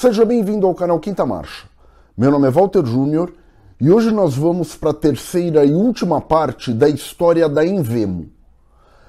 Seja bem-vindo ao canal Quinta Marcha. Meu nome é Walter Júnior e hoje nós vamos para a terceira e última parte da história da Envemo.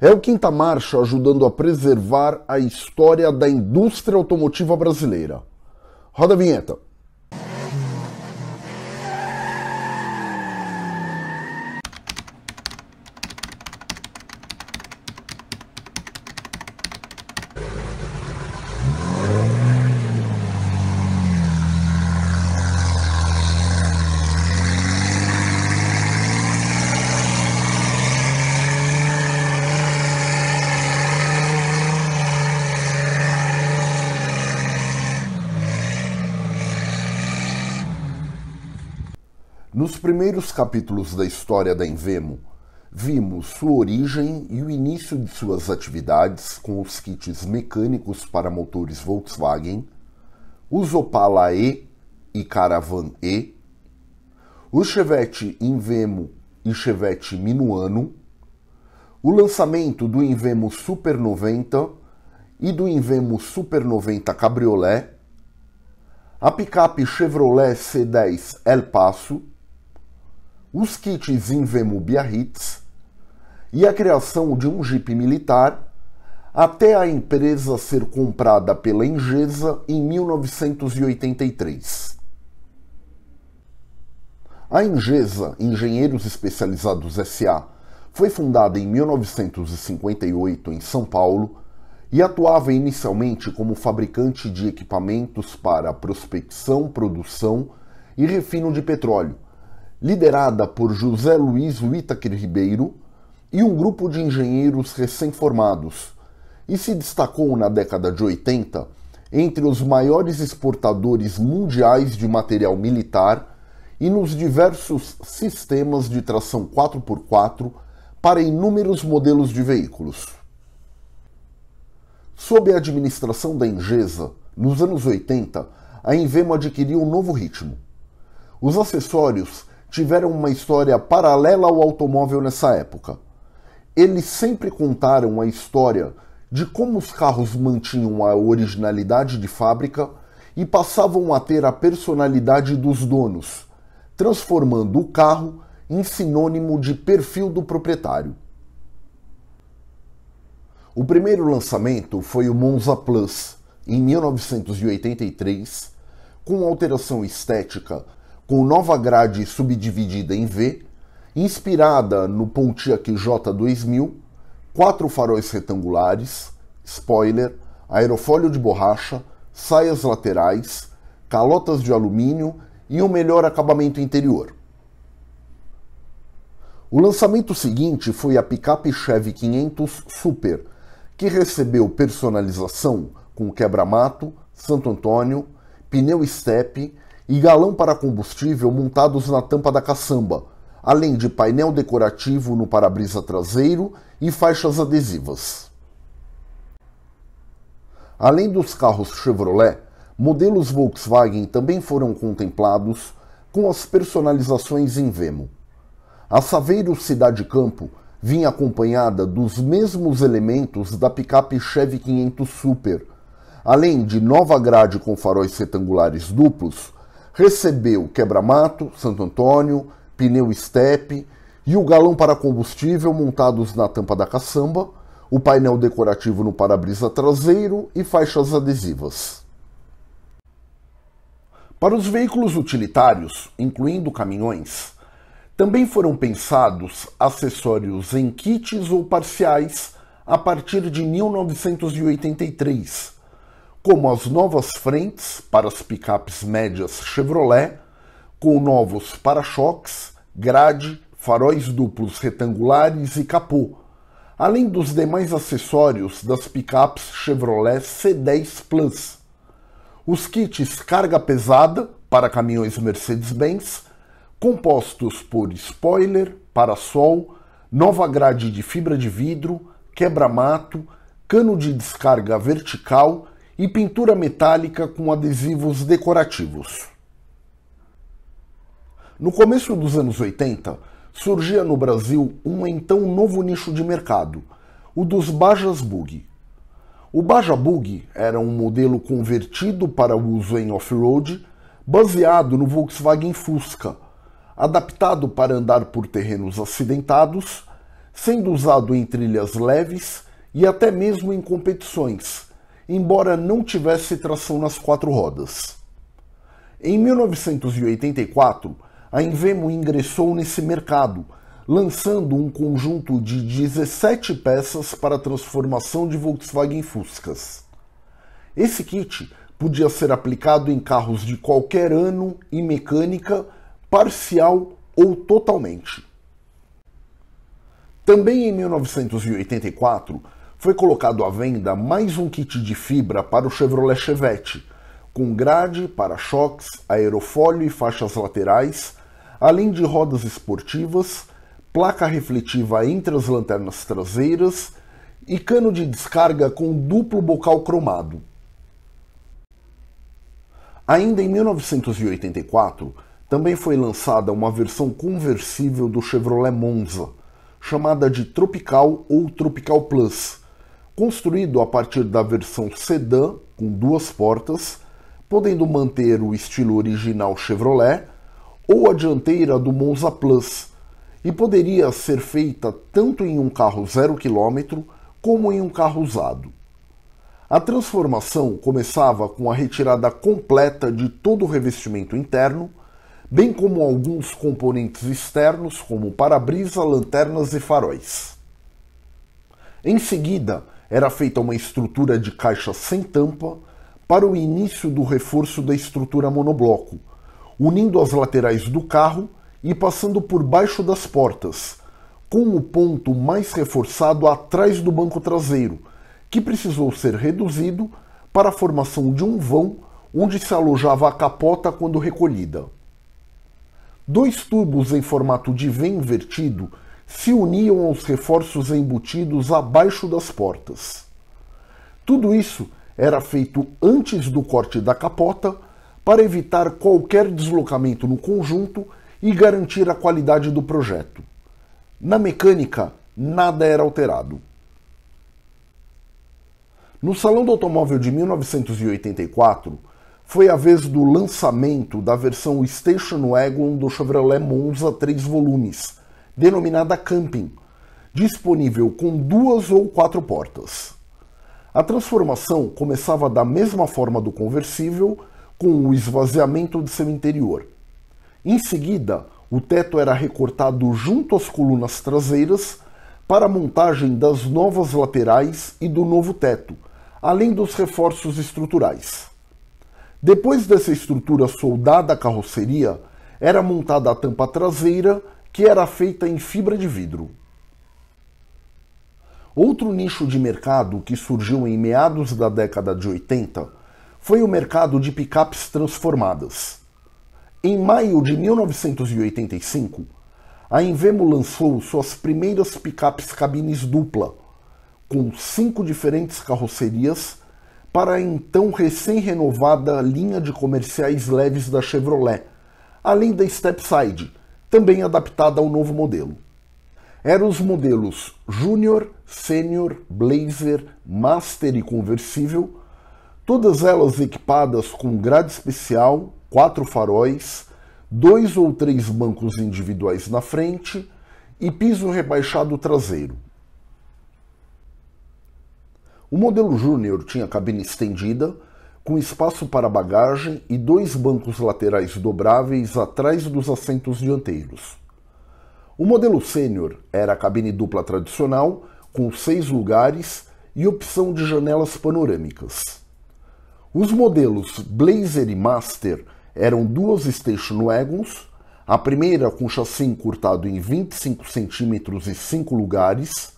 É o Quinta Marcha ajudando a preservar a história da indústria automotiva brasileira. Roda a vinheta. Nos primeiros capítulos da história da Envemo, vimos sua origem e o início de suas atividades com os kits mecânicos para motores Volkswagen, os Opala E e Caravan E, o Chevette Invemo e Chevette Minuano, o lançamento do Invemo Super 90 e do Invemo Super 90 Cabriolet, a picape Chevrolet C10 El Paso, os kits Invemubia Biarritz e a criação de um Jeep militar até a empresa ser comprada pela Engesa em 1983. A Engesa, Engenheiros Especializados SA, foi fundada em 1958 em São Paulo e atuava inicialmente como fabricante de equipamentos para prospecção, produção e refino de petróleo, liderada por José Luiz Whittaker Ribeiro e um grupo de engenheiros recém-formados, e se destacou na década de 80 entre os maiores exportadores mundiais de material militar e nos diversos sistemas de tração 4x4 para inúmeros modelos de veículos. Sob a administração da Ingesa, nos anos 80, a Invemo adquiriu um novo ritmo. Os acessórios tiveram uma história paralela ao automóvel nessa época. Eles sempre contaram a história de como os carros mantinham a originalidade de fábrica e passavam a ter a personalidade dos donos, transformando o carro em sinônimo de perfil do proprietário. O primeiro lançamento foi o Monza Plus, em 1983, com alteração estética com nova grade subdividida em V, inspirada no Pontiac J2000, quatro faróis retangulares, spoiler, aerofólio de borracha, saias laterais, calotas de alumínio e um melhor acabamento interior. O lançamento seguinte foi a picape Chevy 500 Super, que recebeu personalização com quebra-mato, Santo Antônio, pneu estepe e galão para combustível montados na tampa da caçamba, além de painel decorativo no para-brisa traseiro e faixas adesivas. Além dos carros Chevrolet, modelos Volkswagen também foram contemplados com as personalizações em Vemo. A Saveiro Cidade Campo vinha acompanhada dos mesmos elementos da picape Chevy 500 Super, além de nova grade com faróis retangulares duplos recebeu quebra-mato, Santo Antônio, pneu estepe e o galão para combustível montados na tampa da caçamba, o painel decorativo no para-brisa traseiro e faixas adesivas. Para os veículos utilitários, incluindo caminhões, também foram pensados acessórios em kits ou parciais a partir de 1983, como as novas frentes para as picapes médias Chevrolet, com novos para-choques, grade, faróis duplos retangulares e capô, além dos demais acessórios das picapes Chevrolet C10 Plus. Os kits carga pesada para caminhões Mercedes-Benz, compostos por spoiler, para nova grade de fibra de vidro, quebra-mato, cano de descarga vertical e pintura metálica com adesivos decorativos. No começo dos anos 80, surgia no Brasil um então novo nicho de mercado, o dos Bajas Bug. O Baja Bug era um modelo convertido para uso em off-road, baseado no Volkswagen Fusca, adaptado para andar por terrenos acidentados, sendo usado em trilhas leves e até mesmo em competições, embora não tivesse tração nas quatro rodas. Em 1984, a Invemo ingressou nesse mercado, lançando um conjunto de 17 peças para a transformação de Volkswagen Fuscas. Esse kit podia ser aplicado em carros de qualquer ano e mecânica, parcial ou totalmente. Também em 1984, foi colocado à venda mais um kit de fibra para o Chevrolet Chevette, com grade, para-choques, aerofólio e faixas laterais, além de rodas esportivas, placa refletiva entre as lanternas traseiras e cano de descarga com duplo bocal cromado. Ainda em 1984, também foi lançada uma versão conversível do Chevrolet Monza, chamada de Tropical ou Tropical Plus, construído a partir da versão sedã com duas portas, podendo manter o estilo original Chevrolet ou a dianteira do Monza Plus, e poderia ser feita tanto em um carro zero quilômetro como em um carro usado. A transformação começava com a retirada completa de todo o revestimento interno, bem como alguns componentes externos como para-brisa, lanternas e faróis. Em seguida, era feita uma estrutura de caixa sem tampa para o início do reforço da estrutura monobloco, unindo as laterais do carro e passando por baixo das portas, com o ponto mais reforçado atrás do banco traseiro, que precisou ser reduzido para a formação de um vão onde se alojava a capota quando recolhida. Dois tubos em formato de V invertido se uniam aos reforços embutidos abaixo das portas. Tudo isso era feito antes do corte da capota para evitar qualquer deslocamento no conjunto e garantir a qualidade do projeto. Na mecânica, nada era alterado. No Salão do Automóvel de 1984, foi a vez do lançamento da versão Station Wagon do Chevrolet Monza 3 volumes, denominada camping, disponível com duas ou quatro portas. A transformação começava da mesma forma do conversível, com o esvaziamento de seu interior. Em seguida, o teto era recortado junto às colunas traseiras para a montagem das novas laterais e do novo teto, além dos reforços estruturais. Depois dessa estrutura soldada à carroceria, era montada a tampa traseira que era feita em fibra de vidro. Outro nicho de mercado que surgiu em meados da década de 80 foi o mercado de picapes transformadas. Em maio de 1985, a Invemo lançou suas primeiras picapes cabines dupla, com cinco diferentes carrocerias, para a então recém-renovada linha de comerciais leves da Chevrolet, além da Stepside, também adaptada ao novo modelo. Eram os modelos Júnior, Sênior, Blazer, Master e Conversível, todas elas equipadas com grade especial, quatro faróis, dois ou três bancos individuais na frente e piso rebaixado traseiro. O modelo Júnior tinha cabine estendida, com espaço para bagagem e dois bancos laterais dobráveis atrás dos assentos dianteiros. O modelo sênior era a cabine dupla tradicional, com seis lugares e opção de janelas panorâmicas. Os modelos Blazer e Master eram duas Station Wagons, a primeira com chassi encurtado em 25 cm e cinco lugares,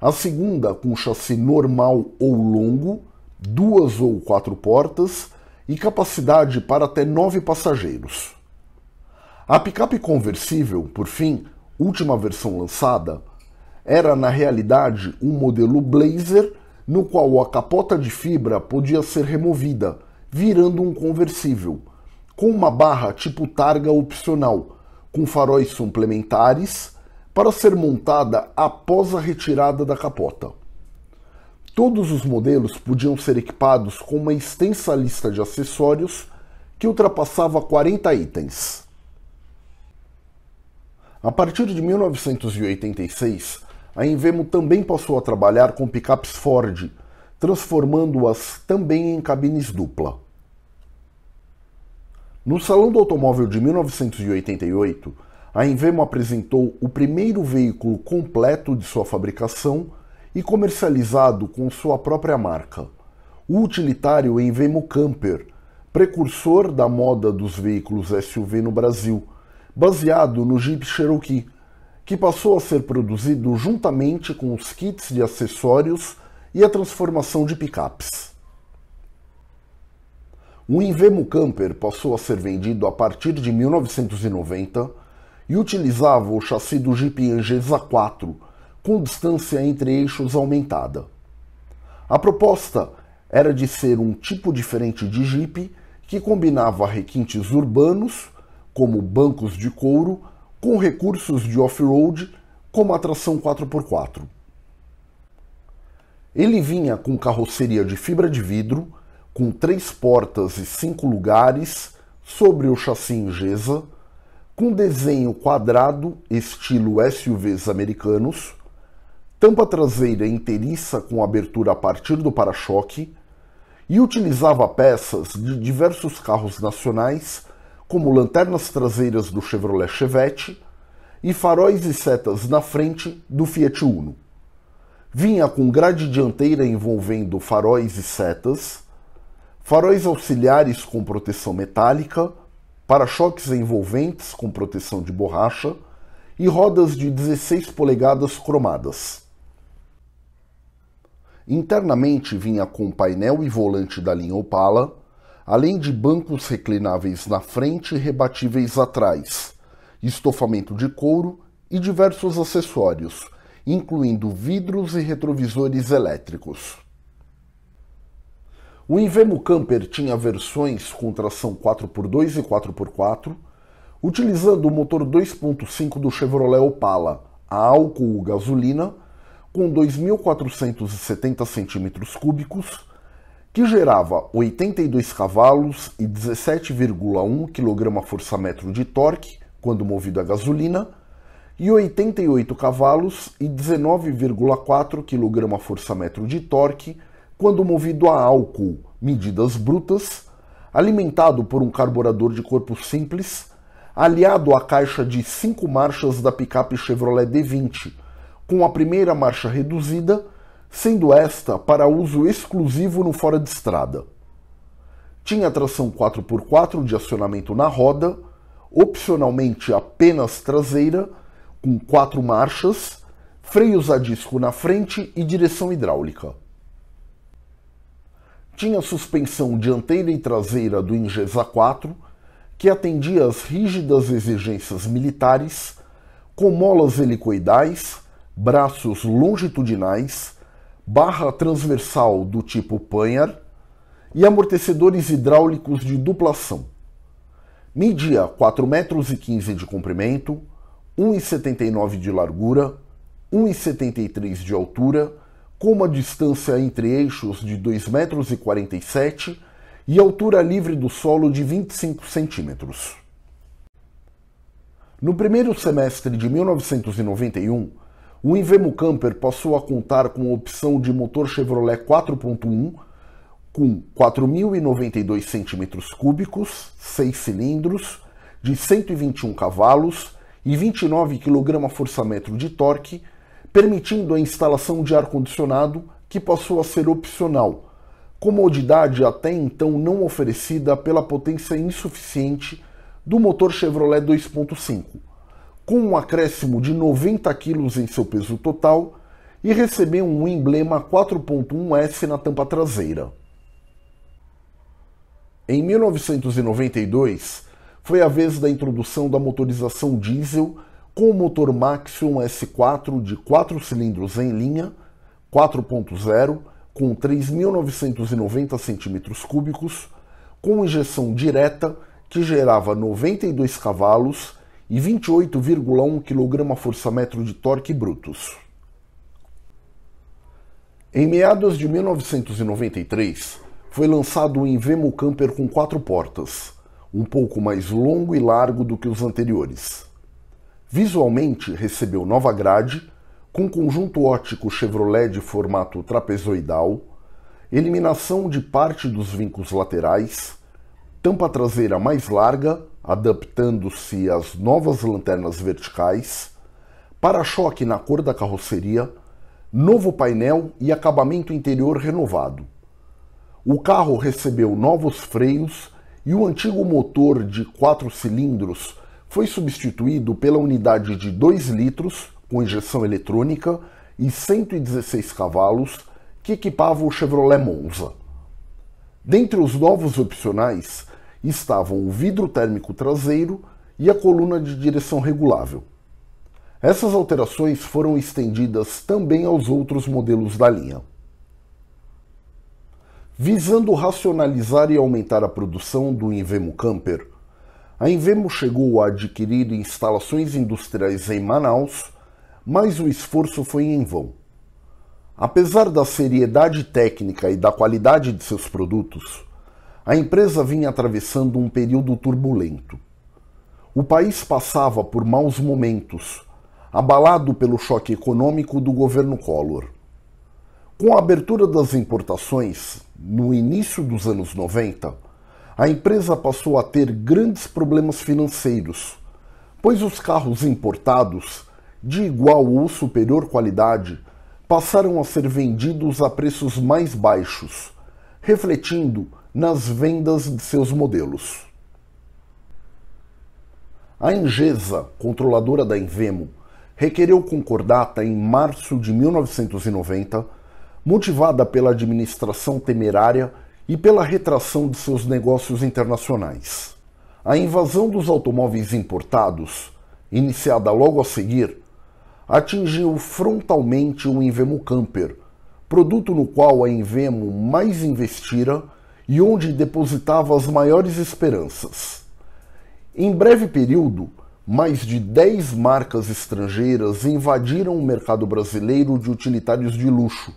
a segunda com chassi normal ou longo, duas ou quatro portas e capacidade para até nove passageiros. A picape conversível, por fim, última versão lançada, era na realidade um modelo Blazer no qual a capota de fibra podia ser removida, virando um conversível, com uma barra tipo targa opcional, com faróis suplementares, para ser montada após a retirada da capota. Todos os modelos podiam ser equipados com uma extensa lista de acessórios que ultrapassava 40 itens. A partir de 1986, a Invemo também passou a trabalhar com picapes Ford, transformando-as também em cabines dupla. No Salão do Automóvel de 1988, a Invemo apresentou o primeiro veículo completo de sua fabricação e comercializado com sua própria marca. O utilitário é em Vemo Camper, precursor da moda dos veículos SUV no Brasil, baseado no Jeep Cherokee, que passou a ser produzido juntamente com os kits de acessórios e a transformação de picapes. O Invemo Camper passou a ser vendido a partir de 1990 e utilizava o chassi do Jeep Angeza 4, com distância entre eixos aumentada. A proposta era de ser um tipo diferente de Jeep que combinava requintes urbanos, como bancos de couro, com recursos de off-road, como a tração 4x4. Ele vinha com carroceria de fibra de vidro, com três portas e cinco lugares, sobre o chassi gesa, com desenho quadrado estilo SUVs americanos, tampa traseira inteiriça com abertura a partir do para-choque e utilizava peças de diversos carros nacionais, como lanternas traseiras do Chevrolet Chevette e faróis e setas na frente do Fiat Uno. Vinha com grade dianteira envolvendo faróis e setas, faróis auxiliares com proteção metálica, para-choques envolventes com proteção de borracha e rodas de 16 polegadas cromadas. Internamente vinha com painel e volante da linha Opala, além de bancos reclináveis na frente e rebatíveis atrás, estofamento de couro e diversos acessórios, incluindo vidros e retrovisores elétricos. O Invemo Camper tinha versões com tração 4x2 e 4x4, utilizando o motor 2.5 do Chevrolet Opala, a álcool gasolina com 2.470 centímetros cúbicos, que gerava 82 cavalos e 17,1 kgfm de torque quando movido a gasolina, e 88 cavalos e 19,4 kgfm de torque quando movido a álcool, medidas brutas, alimentado por um carburador de corpo simples, aliado à caixa de cinco marchas da picape Chevrolet D20 com a primeira marcha reduzida, sendo esta para uso exclusivo no fora de estrada. Tinha tração 4x4 de acionamento na roda, opcionalmente apenas traseira, com quatro marchas, freios a disco na frente e direção hidráulica. Tinha suspensão dianteira e traseira do Ingesa 4, que atendia às rígidas exigências militares, com molas helicoidais, braços longitudinais, barra transversal do tipo panhar e amortecedores hidráulicos de duplação. Media 4,15 metros de comprimento, 1,79 de largura, 1,73 de altura, com uma distância entre eixos de 2,47 metros e altura livre do solo de 25 centímetros. No primeiro semestre de 1991, o Invemo Camper passou a contar com a opção de motor Chevrolet 4.1 com 4.092 cm3, 6 cilindros, de 121 cavalos e 29 kgfm de torque, permitindo a instalação de ar-condicionado, que passou a ser opcional, comodidade até então não oferecida pela potência insuficiente do motor Chevrolet 2.5, com um acréscimo de 90 quilos em seu peso total e recebeu um emblema 4.1S na tampa traseira. Em 1992, foi a vez da introdução da motorização diesel com o motor Maxion S4 de 4 cilindros em linha, 4.0, com 3.990 cm cúbicos, com injeção direta que gerava 92 cavalos e 28,1 kgfm de torque brutos. Em meados de 1993, foi lançado o Invemo Camper com quatro portas, um pouco mais longo e largo do que os anteriores. Visualmente, recebeu nova grade, com conjunto ótico Chevrolet de formato trapezoidal, eliminação de parte dos vincos laterais, tampa traseira mais larga adaptando-se às novas lanternas verticais, para-choque na cor da carroceria, novo painel e acabamento interior renovado. O carro recebeu novos freios e o antigo motor de quatro cilindros foi substituído pela unidade de 2 litros com injeção eletrônica e 116 cavalos que equipava o Chevrolet Monza. Dentre os novos opcionais estavam o vidro térmico traseiro e a coluna de direção regulável. Essas alterações foram estendidas também aos outros modelos da linha. Visando racionalizar e aumentar a produção do Invemo Camper, a Invemo chegou a adquirir instalações industriais em Manaus, mas o esforço foi em vão. Apesar da seriedade técnica e da qualidade de seus produtos, a empresa vinha atravessando um período turbulento. O país passava por maus momentos, abalado pelo choque econômico do governo Collor. Com a abertura das importações, no início dos anos 90, a empresa passou a ter grandes problemas financeiros, pois os carros importados, de igual ou superior qualidade, passaram a ser vendidos a preços mais baixos, refletindo nas vendas de seus modelos. A Engesa, controladora da Invemo, requereu concordata em março de 1990, motivada pela administração temerária e pela retração de seus negócios internacionais. A invasão dos automóveis importados, iniciada logo a seguir, atingiu frontalmente o Invemo Camper, produto no qual a Invemo mais investira e onde depositava as maiores esperanças. Em breve período, mais de 10 marcas estrangeiras invadiram o mercado brasileiro de utilitários de luxo,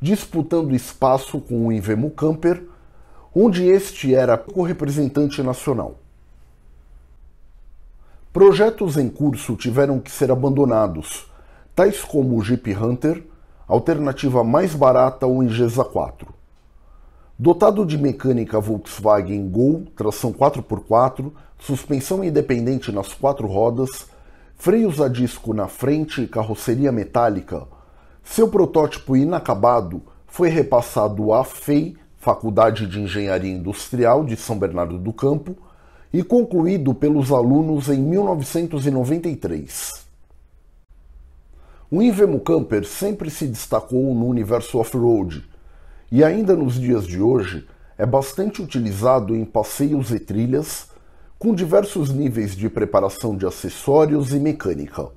disputando espaço com o Invemo Camper, onde este era o representante nacional. Projetos em curso tiveram que ser abandonados, tais como o Jeep Hunter, alternativa mais barata ou Ingesa 4. Dotado de mecânica Volkswagen Gol, tração 4x4, suspensão independente nas quatro rodas, freios a disco na frente e carroceria metálica, seu protótipo inacabado foi repassado à FEI, Faculdade de Engenharia Industrial de São Bernardo do Campo, e concluído pelos alunos em 1993. O Invemo Camper sempre se destacou no universo off-road e ainda nos dias de hoje é bastante utilizado em passeios e trilhas, com diversos níveis de preparação de acessórios e mecânica.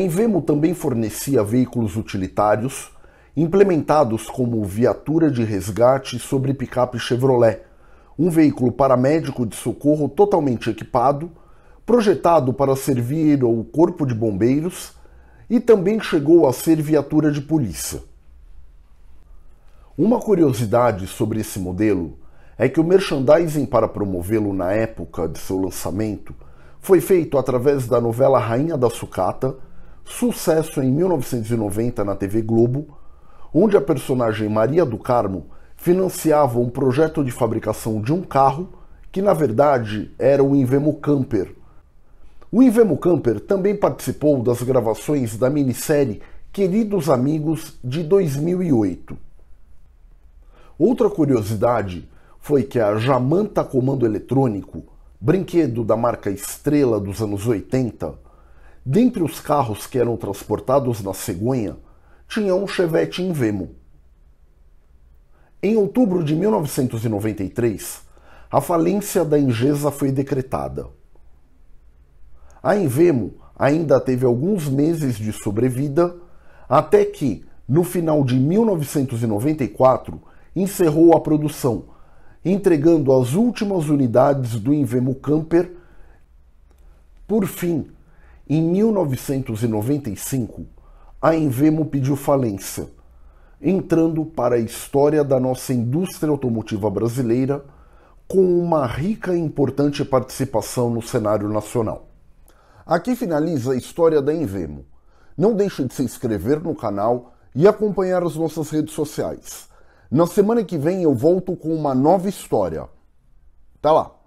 Invemo também fornecia veículos utilitários implementados como viatura de resgate sobre picape Chevrolet, um veículo paramédico de socorro totalmente equipado, projetado para servir ao Corpo de Bombeiros e também chegou a ser viatura de polícia. Uma curiosidade sobre esse modelo é que o merchandising para promovê-lo na época de seu lançamento foi feito através da novela Rainha da Sucata sucesso em 1990 na TV Globo, onde a personagem Maria do Carmo financiava um projeto de fabricação de um carro que na verdade era o Invemo Camper. O Invemo Camper também participou das gravações da minissérie Queridos Amigos de 2008. Outra curiosidade foi que a Jamanta Comando Eletrônico, brinquedo da marca Estrela dos anos 80, Dentre os carros que eram transportados na cegonha, tinha um Chevette Invemo. Em outubro de 1993, a falência da Ingesa foi decretada. A Invemo ainda teve alguns meses de sobrevida, até que, no final de 1994, encerrou a produção, entregando as últimas unidades do Invemo Camper. Por fim, em 1995, a Envemo pediu falência, entrando para a história da nossa indústria automotiva brasileira com uma rica e importante participação no cenário nacional. Aqui finaliza a história da Envemo. Não deixe de se inscrever no canal e acompanhar as nossas redes sociais. Na semana que vem eu volto com uma nova história. Até lá!